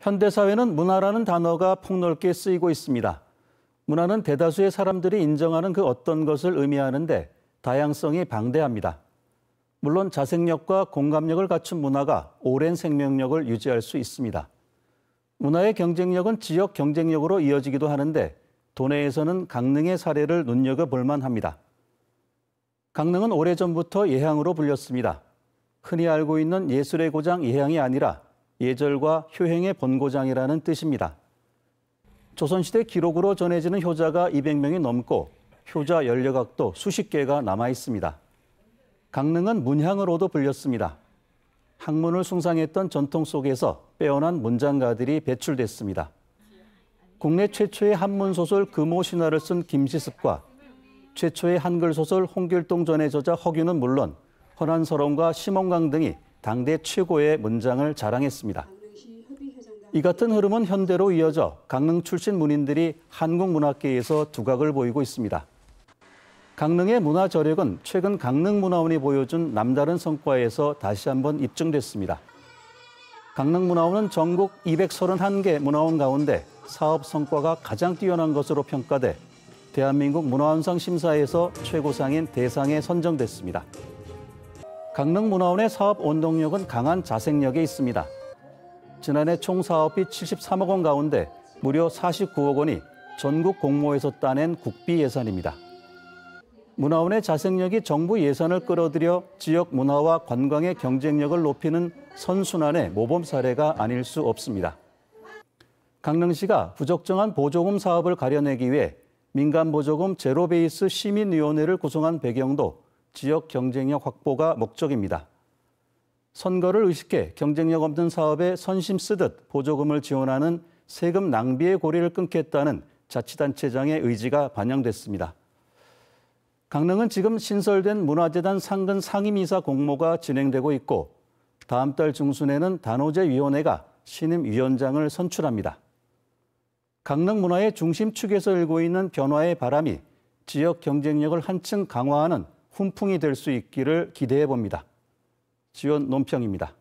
현대사회는 문화라는 단어가 폭넓게 쓰이고 있습니다. 문화는 대다수의 사람들이 인정하는 그 어떤 것을 의미하는데 다양성이 방대합니다. 물론 자생력과 공감력을 갖춘 문화가 오랜 생명력을 유지할 수 있습니다. 문화의 경쟁력은 지역 경쟁력으로 이어지기도 하는데 도내에서는 강릉의 사례를 눈여겨볼 만합니다. 강릉은 오래전부터 예향으로 불렸습니다. 흔히 알고 있는 예술의 고장 예향이 아니라 예절과 효행의 본고장이라는 뜻입니다. 조선시대 기록으로 전해지는 효자가 200명이 넘고 효자 연례각도 수십 개가 남아 있습니다. 강릉은 문향으로도 불렸습니다. 학문을 숭상했던 전통 속에서 빼어난 문장가들이 배출됐습니다. 국내 최초의 한문 소설 금호 신화를 쓴 김시습과 최초의 한글 소설 홍길동 전의 저자 허균은 물론 허난서럼과 심원강 등이 당대 최고의 문장을 자랑했습니다. 이 같은 흐름은 현대로 이어져 강릉 출신 문인들이 한국 문학계에서 두각을 보이고 있습니다. 강릉의 문화 저력은 최근 강릉문화원이 보여준 남다른 성과에서 다시 한번 입증됐습니다. 강릉문화원은 전국 231개 문화원 가운데 사업 성과가 가장 뛰어난 것으로 평가돼 대한민국 문화원상 심사에서 최고상인 대상에 선정됐습니다. 강릉문화원의 사업 원동력은 강한 자생력에 있습니다. 지난해 총 사업비 73억 원 가운데 무려 49억 원이 전국 공모에서 따낸 국비 예산입니다. 문화원의 자생력이 정부 예산을 끌어들여 지역 문화와 관광의 경쟁력을 높이는 선순환의 모범 사례가 아닐 수 없습니다. 강릉시가 부적정한 보조금 사업을 가려내기 위해 민간 보조금 제로베이스 시민위원회를 구성한 배경도 지역 경쟁력 확보가 목적입니다. 선거를 의식해 경쟁력 없는 사업에 선심 쓰듯 보조금을 지원하는 세금 낭비의 고리를 끊겠다는 자치단체장의 의지가 반영됐습니다. 강릉은 지금 신설된 문화재단 상근 상임이사 공모가 진행되고 있고 다음 달 중순에는 단오제위원회가 신임위원장을 선출합니다. 강릉 문화의 중심축에서 일고 있는 변화의 바람이 지역 경쟁력을 한층 강화하는 훈풍이 될 수 있기를 기대해 봅니다. 지원 논평입니다.